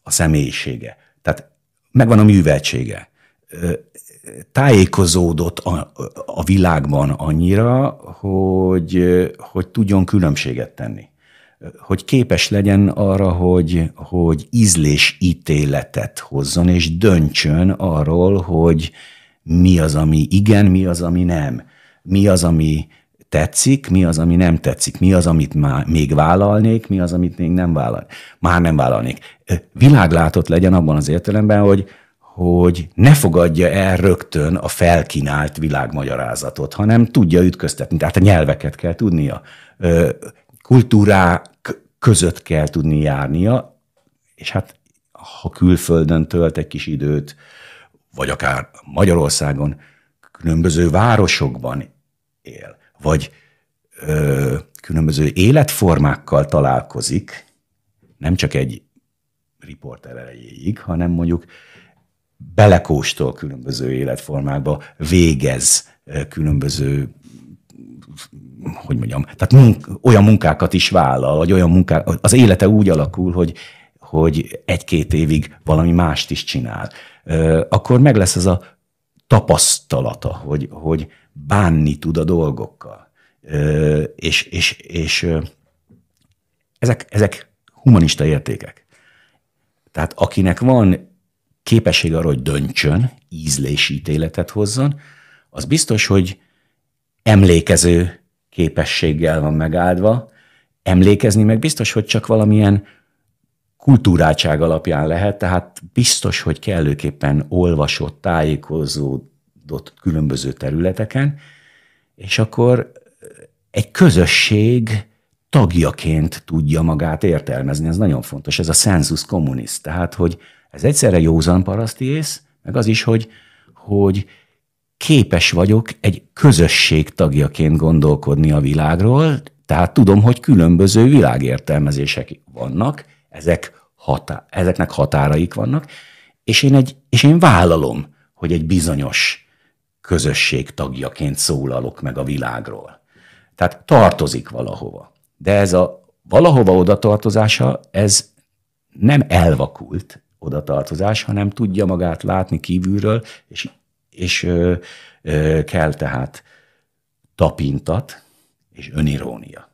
a személyisége. Tehát megvan a műveltsége. Ö, tájékozódott a, a világban annyira, hogy, hogy tudjon különbséget tenni. Hogy képes legyen arra, hogy, hogy ízlés ítéletet hozzon, és döntsön arról, hogy mi az, ami igen, mi az, ami nem. Mi az, ami tetszik, mi az, ami nem tetszik, mi az, amit már még vállalnék, mi az, amit még nem vállal, már nem vállalnék. Világlátott legyen abban az értelemben, hogy, hogy ne fogadja el rögtön a felkínált világmagyarázatot, hanem tudja ütköztetni. Tehát a nyelveket kell tudnia, kultúrák között kell tudni járnia, és hát ha külföldön tölt egy kis időt, vagy akár Magyarországon, különböző városokban él, vagy ö, különböző életformákkal találkozik, nem csak egy riporter erejéig, hanem mondjuk belekóstol különböző életformákba, végez különböző hogy mondjam, tehát munk, olyan munkákat is vállal, vagy olyan munká, az élete úgy alakul, hogy, hogy egy-két évig valami mást is csinál. Akkor meg lesz az a tapasztalata, hogy, hogy, bánni tud a dolgokkal. És, és, és ezek, ezek humanista értékek. Tehát akinek van képesség arra, hogy döntsön, ízlési ítéletet hozzon, az biztos, hogy emlékező képességgel van megáldva, emlékezni meg biztos, hogy csak valamilyen kultúráltság alapján lehet, tehát biztos, hogy kellőképpen olvasott, tájékozó, adott különböző területeken, és akkor eh, egy közösség tagjaként tudja magát értelmezni. Ez nagyon fontos, ez a sensus communis. Tehát, hogy ez egyszerre józan paraszti ész, meg az is, hogy, hogy képes vagyok egy közösség tagjaként gondolkodni a világról, tehát tudom, hogy különböző világértelmezések vannak, ezek hatá- ezeknek határaik vannak, és én, egy, és én vállalom, hogy egy bizonyos közösség tagjaként szólalok meg a világról. Tehát tartozik valahova. De ez a valahova odatartozása, ez nem elvakult odatartozás, hanem tudja magát látni kívülről, és, és ö, ö, kell tehát tapintat és önirónia.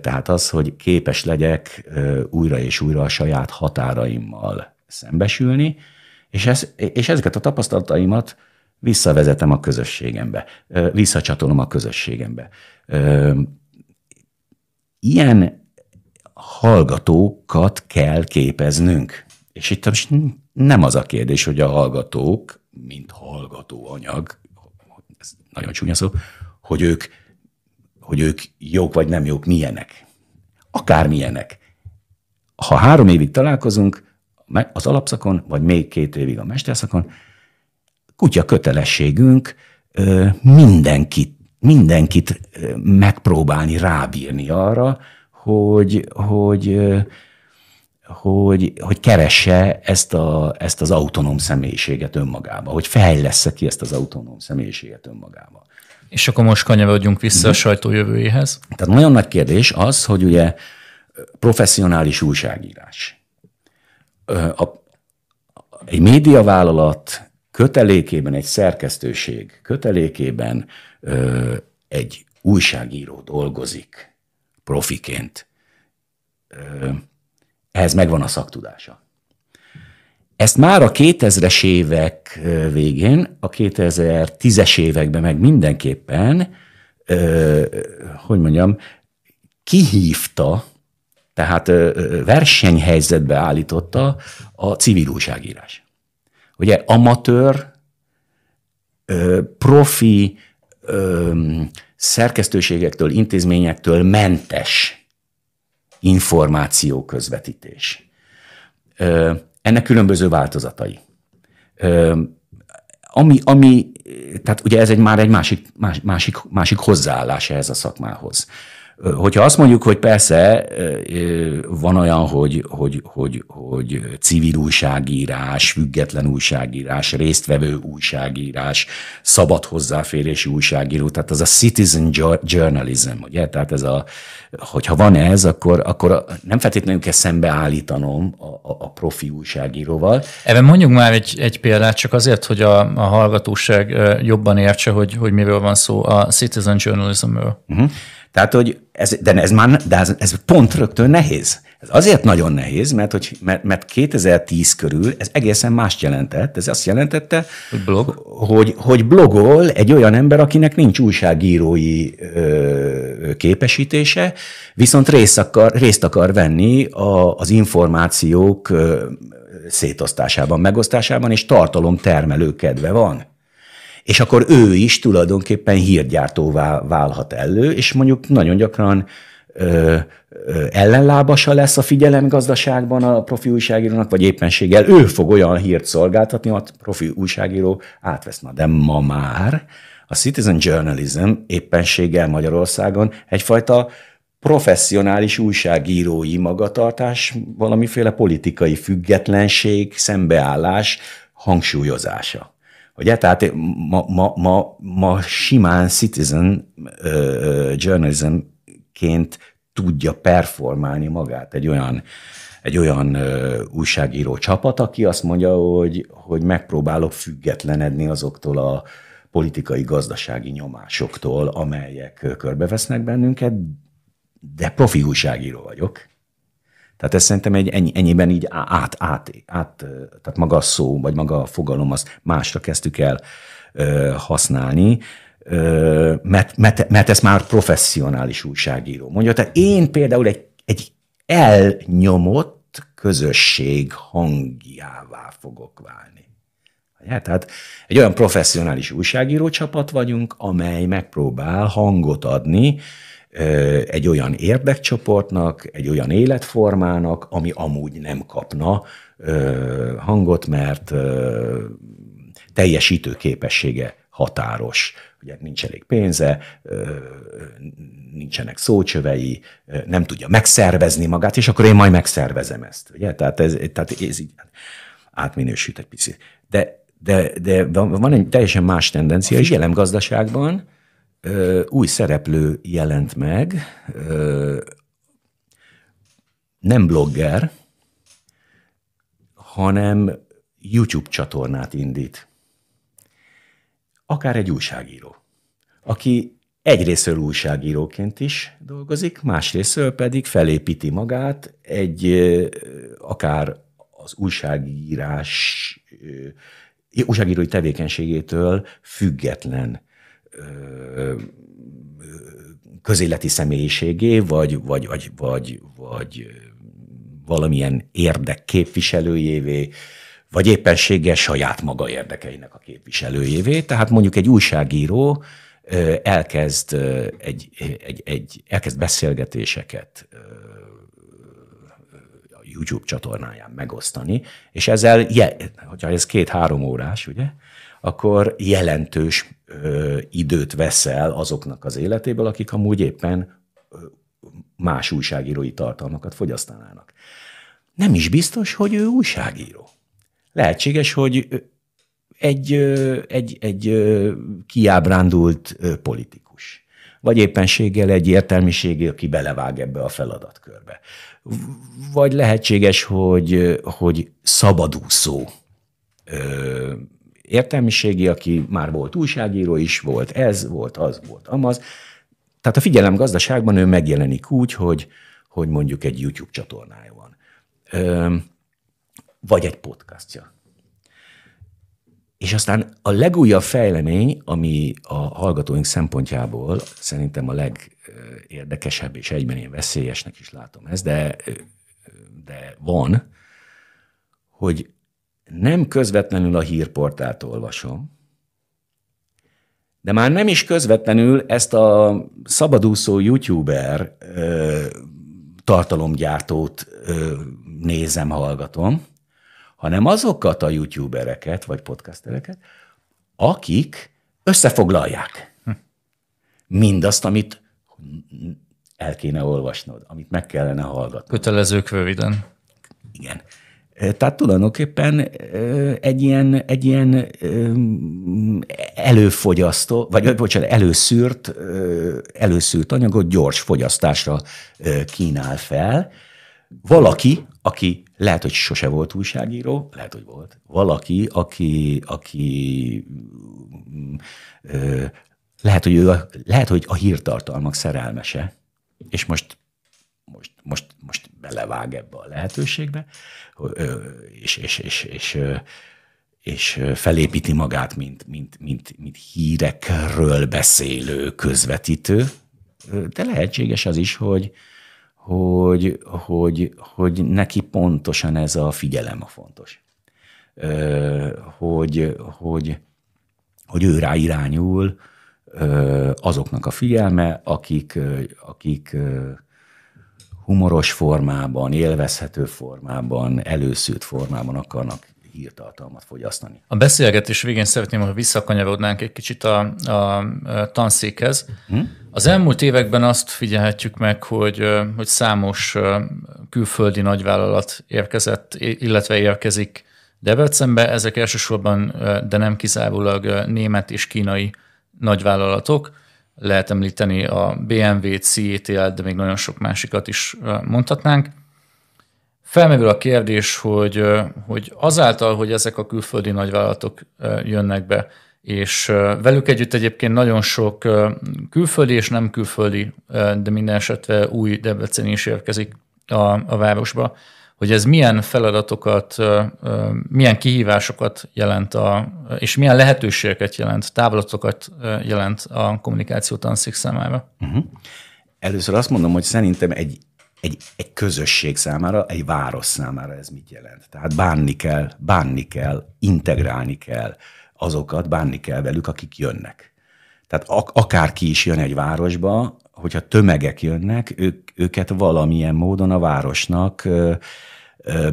Tehát az, hogy képes legyek újra és újra a saját határaimmal szembesülni, és, ez, és ezeket a tapasztalataimat visszavezetem a közösségembe, visszacsatolom a közösségembe. Ilyen hallgatókat kell képeznünk. És itt most nem az a kérdés, hogy a hallgatók, mint hallgatóanyag ez nagyon csúnya szó, hogy ők, hogy ők jók vagy nem jók, milyenek. Akármilyenek. Ha három évig találkozunk, az alapszakon, vagy még két évig a mesterszakon, kutya kötelességünk mindenkit, mindenkit megpróbálni rábírni arra, hogy, hogy, hogy, hogy keresse ezt, a, ezt az autonóm személyiséget önmagába, hogy fejlesz ki ezt az autonóm személyiséget önmagába. És akkor most kanyarodjunk vissza mhm. a sajtó jövőjéhez. Tehát nagyon nagy kérdés az, hogy ugye professzionális újságírás. A, egy médiavállalat kötelékében egy szerkesztőség, kötelékében ö, egy újságíró dolgozik profiként. Ö, ehhez megvan a szaktudása. Ezt már a 2000-es évek végén, a 2010-es években meg mindenképpen, ö, hogy mondjam, kihívta, tehát ö, versenyhelyzetbe állította a civil újságírás ugye amatőr, profi szerkesztőségektől, intézményektől mentes információ közvetítés. Ennek különböző változatai. Ami, ami, tehát ugye ez egy már egy másik, más, másik, másik hozzáállás ehhez a szakmához. Hogyha azt mondjuk, hogy persze van olyan, hogy, hogy, hogy, hogy civil újságírás, független újságírás, résztvevő újságírás, szabad hozzáférési újságíró, tehát az a citizen journalism, ugye? Tehát ez a, hogyha van ez, akkor, akkor nem feltétlenül kell szembeállítanom a, a, a profi újságíróval. Ebben mondjuk már egy, egy példát, csak azért, hogy a, a hallgatóság jobban értse, hogy, hogy miről van szó a citizen journalismről. Uh-huh. Tehát, hogy ez, de ez már, de ez, ez pont rögtön nehéz. Ez azért nagyon nehéz, mert, hogy, mert, mert 2010 körül ez egészen mást jelentett. Ez azt jelentette, hogy, blog. hogy, hogy blogol egy olyan ember, akinek nincs újságírói ö, képesítése, viszont részt akar, részt akar venni a, az információk ö, szétosztásában, megosztásában, és tartalom termelő kedve van és akkor ő is tulajdonképpen hírgyártóvá válhat elő, és mondjuk nagyon gyakran ö, ö, ellenlábasa lesz a gazdaságban a profi újságírónak, vagy éppenséggel ő fog olyan hírt szolgáltatni, amit a profi újságíró átveszna. De ma már a citizen journalism éppenséggel Magyarországon egyfajta professzionális újságírói magatartás, valamiféle politikai függetlenség, szembeállás, hangsúlyozása. Ugye? Tehát ma, ma, ma, ma simán citizen uh, journalismként tudja performálni magát egy olyan egy olyan uh, újságíró csapat, aki azt mondja, hogy, hogy megpróbálok függetlenedni azoktól a politikai, gazdasági nyomásoktól, amelyek körbevesznek bennünket, de profi újságíró vagyok, tehát ez szerintem egy ennyi, ennyiben így át, át, át, tehát maga a szó, vagy maga a fogalom, azt másra kezdtük el ö, használni, ö, mert, mert, mert ez már professzionális újságíró mondja. Tehát én például egy, egy elnyomott közösség hangjává fogok válni. Ja, tehát egy olyan professzionális újságíró csapat vagyunk, amely megpróbál hangot adni egy olyan érdekcsoportnak, egy olyan életformának, ami amúgy nem kapna hangot, mert teljesítő képessége határos. Ugye nincs elég pénze, nincsenek szócsövei, nem tudja megszervezni magát, és akkor én majd megszervezem ezt. Ugye? Tehát ez, tehát ez így átminősít egy picit. De, de, de van egy teljesen más tendencia, és jelen gazdaságban ö, új szereplő jelent meg, ö, nem blogger, hanem YouTube csatornát indít. Akár egy újságíró, aki egyrésztről újságíróként is dolgozik, másrésztről pedig felépíti magát egy akár az újságírás újságírói tevékenységétől független közéleti személyiségé, vagy, vagy, vagy, vagy, vagy valamilyen érdek képviselőjévé, vagy éppensége saját maga érdekeinek a képviselőjévé. Tehát mondjuk egy újságíró elkezd, egy, egy, egy, elkezd beszélgetéseket a YouTube csatornáján megosztani, és ezzel, hogyha ez két-három órás, ugye, akkor jelentős ö, időt veszel azoknak az életéből, akik amúgy éppen más újságírói tartalmakat fogyasztanának. Nem is biztos, hogy ő újságíró. Lehetséges, hogy egy, egy, egy kiábrándult politikus, vagy éppenséggel egy értelmiségi, aki belevág ebbe a feladatkörbe. Vagy lehetséges, hogy, hogy szabadúszó értelmiségi, aki már volt újságíró is, volt ez, volt az, volt amaz. Tehát a figyelem gazdaságban ő megjelenik úgy, hogy, hogy mondjuk egy YouTube csatornája van, Ö, vagy egy podcastja. És aztán a legújabb fejlemény, ami a hallgatóink szempontjából szerintem a legérdekesebb, és egyben én veszélyesnek is látom ezt, de, de van, hogy nem közvetlenül a hírportált olvasom, de már nem is közvetlenül ezt a szabadúszó youtuber ö, tartalomgyártót ö, nézem, hallgatom, hanem azokat a youtubereket vagy podcastereket, akik összefoglalják hm. mindazt, amit el kéne olvasnod, amit meg kellene hallgatnod. Kötelezők röviden. Igen. Tehát tulajdonképpen egy ilyen, egy ilyen előfogyasztó, vagy bocsánat, előszűrt, előszűrt anyagot gyors fogyasztásra kínál fel. Valaki, aki lehet, hogy sose volt újságíró, lehet, hogy volt. Valaki, aki, aki mm, lehet, hogy, ő, lehet, hogy a hírtartalmak szerelmese, és most most, most, most belevág ebbe a lehetőségbe, és, és, és, és, és felépíti magát, mint, mint, mint, mint hírekről beszélő közvetítő, de lehetséges az is, hogy, hogy, hogy, hogy neki pontosan ez a figyelem a fontos. Hogy, hogy, hogy ő rá irányul azoknak a figyelme, akik, akik humoros formában, élvezhető formában, előszült formában akarnak hírtartalmat fogyasztani. A beszélgetés végén szeretném, ha visszakanyarodnánk egy kicsit a, a tanszékhez. Hm? Az elmúlt években azt figyelhetjük meg, hogy, hogy számos külföldi nagyvállalat érkezett, illetve érkezik Debrecenbe. Ezek elsősorban, de nem kizárólag német és kínai nagyvállalatok lehet említeni a BMW-t, e cetl de még nagyon sok másikat is mondhatnánk. Felmerül a kérdés, hogy, hogy azáltal, hogy ezek a külföldi nagyvállalatok jönnek be, és velük együtt egyébként nagyon sok külföldi és nem külföldi, de minden esetre új debreceni is érkezik a, a városba, hogy ez milyen feladatokat, milyen kihívásokat jelent, a, és milyen lehetőségeket jelent, távlatokat jelent a kommunikáció tanszék számára. Uh-huh. Először azt mondom, hogy szerintem egy, egy, egy közösség számára, egy város számára ez mit jelent. Tehát bánni kell, bánni kell, integrálni kell azokat, bánni kell velük, akik jönnek. Tehát ak- akárki is jön egy városba, hogyha tömegek jönnek, ők, őket valamilyen módon a városnak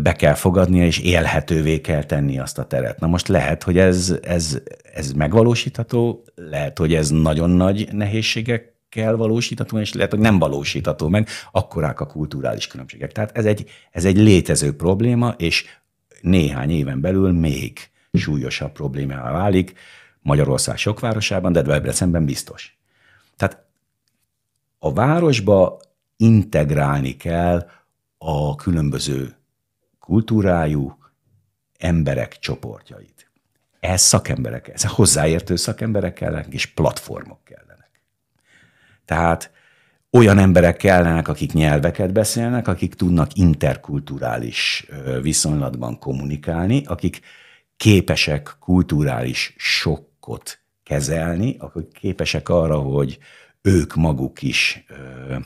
be kell fogadnia, és élhetővé kell tenni azt a teret. Na most lehet, hogy ez, ez, ez megvalósítható, lehet, hogy ez nagyon nagy nehézségek kell valósítható, és lehet, hogy nem valósítható meg, akkorák a kulturális különbségek. Tehát ez egy, ez egy létező probléma, és néhány éven belül még súlyosabb problémává válik Magyarország sok városában, de Debrecenben biztos. Tehát a városba integrálni kell a különböző kultúrájú emberek csoportjait. Ez szakemberek, ez hozzáértő szakemberek kellenek, és platformok kellenek. Tehát olyan emberek kellenek, akik nyelveket beszélnek, akik tudnak interkulturális viszonylatban kommunikálni, akik képesek kulturális sokkot kezelni, akik képesek arra, hogy ők maguk is ö, ö,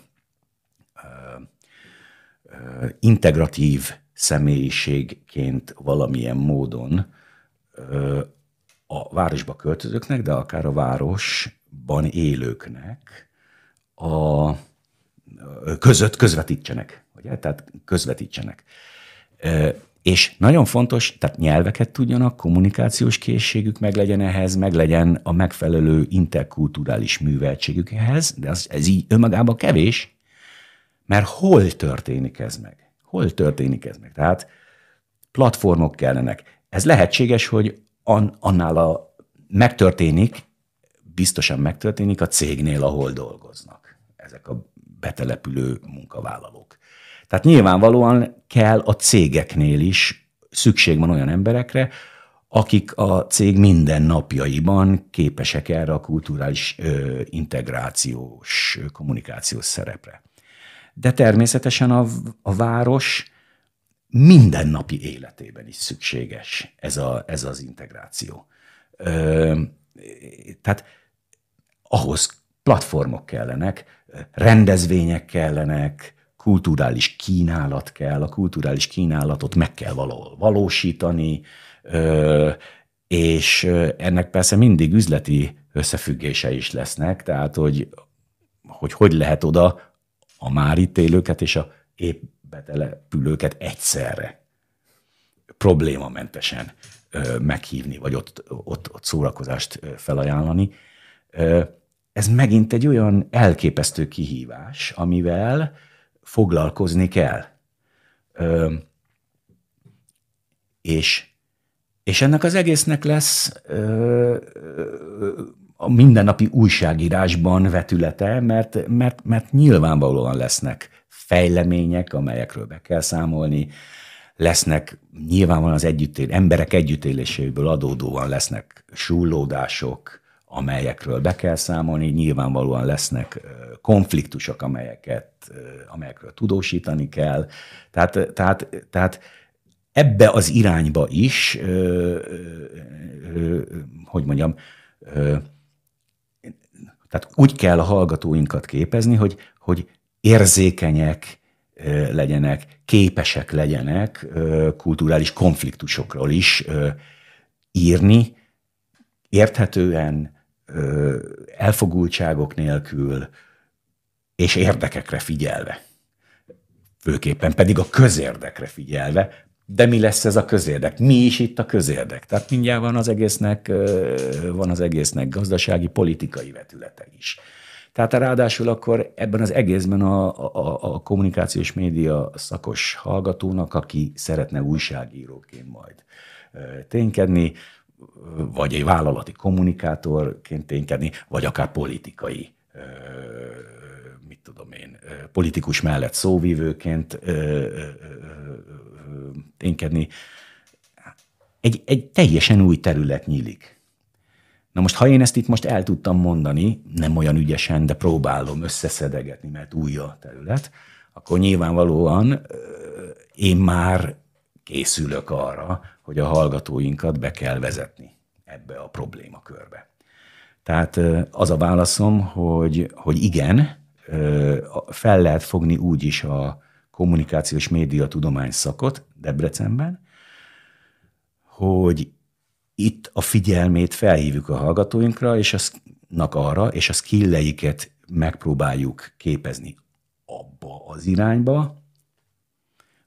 ö, integratív személyiségként valamilyen módon a városba költözőknek, de akár a városban élőknek a között közvetítsenek. Ugye? Tehát közvetítsenek. És nagyon fontos, tehát nyelveket tudjanak, kommunikációs készségük meglegyen ehhez, meglegyen a megfelelő interkulturális műveltségük ehhez, de az, ez így önmagában kevés, mert hol történik ez meg? hol történik ez meg? Tehát platformok kellenek. Ez lehetséges, hogy an, annál a megtörténik, biztosan megtörténik a cégnél, ahol dolgoznak ezek a betelepülő munkavállalók. Tehát nyilvánvalóan kell a cégeknél is szükség van olyan emberekre, akik a cég minden napjaiban képesek erre a kulturális ö, integrációs kommunikációs szerepre de természetesen a, a város mindennapi életében is szükséges ez, a, ez az integráció. Ö, tehát ahhoz platformok kellenek, rendezvények kellenek, kulturális kínálat kell, a kulturális kínálatot meg kell valahol valósítani, és ennek persze mindig üzleti összefüggése is lesznek, tehát hogy hogy, hogy lehet oda a már itt élőket és a épp betelepülőket egyszerre problémamentesen meghívni, vagy ott, ott, ott szórakozást felajánlani. Ez megint egy olyan elképesztő kihívás, amivel foglalkozni kell. És, és ennek az egésznek lesz a mindennapi újságírásban vetülete, mert, mert, mert nyilvánvalóan lesznek fejlemények, amelyekről be kell számolni, lesznek nyilvánvalóan az együttél, emberek együttéléséből adódóan lesznek súlódások, amelyekről be kell számolni, nyilvánvalóan lesznek konfliktusok, amelyeket, amelyekről tudósítani kell. Tehát, tehát, tehát ebbe az irányba is, hogy mondjam, tehát úgy kell a hallgatóinkat képezni, hogy, hogy érzékenyek legyenek, képesek legyenek kulturális konfliktusokról is írni, érthetően, elfogultságok nélkül, és érdekekre figyelve. Főképpen pedig a közérdekre figyelve, de mi lesz ez a közérdek? Mi is itt a közérdek? Tehát mindjárt van az egésznek, van az egésznek gazdasági, politikai vetülete is. Tehát ráadásul akkor ebben az egészben a, a, a kommunikációs média szakos hallgatónak, aki szeretne újságíróként majd ténykedni, vagy egy vállalati kommunikátorként ténykedni, vagy akár politikai mit tudom én, politikus mellett szóvívőként ténykedni. Egy, egy teljesen új terület nyílik. Na most, ha én ezt itt most el tudtam mondani, nem olyan ügyesen, de próbálom összeszedegetni, mert új a terület, akkor nyilvánvalóan én már készülök arra, hogy a hallgatóinkat be kell vezetni ebbe a problémakörbe. Tehát az a válaszom, hogy, hogy igen, fel lehet fogni úgy is a, kommunikációs média tudomány szakot Debrecenben, hogy itt a figyelmét felhívjuk a hallgatóinkra, és aznak arra, és a skilleiket megpróbáljuk képezni abba az irányba,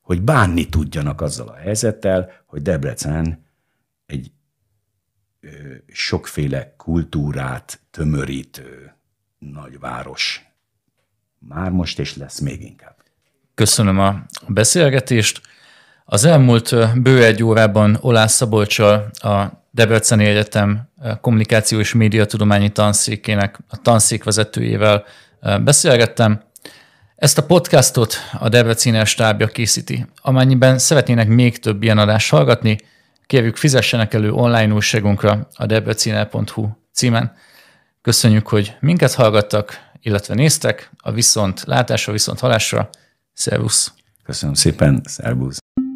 hogy bánni tudjanak azzal a helyzettel, hogy Debrecen egy ö, sokféle kultúrát tömörítő nagyváros. Már most és lesz még inkább köszönöm a beszélgetést. Az elmúlt bő egy órában Olász Szabolcsal a Debreceni Egyetem kommunikáció és médiatudományi tanszékének a tanszékvezetőjével beszélgettem. Ezt a podcastot a Debreceni stábja készíti. Amennyiben szeretnének még több ilyen adást hallgatni, kérjük fizessenek elő online újságunkra a debreciner.hu címen. Köszönjük, hogy minket hallgattak, illetve néztek. A viszont látásra, viszont halásra Szervusz! Köszönöm szépen, szervusz!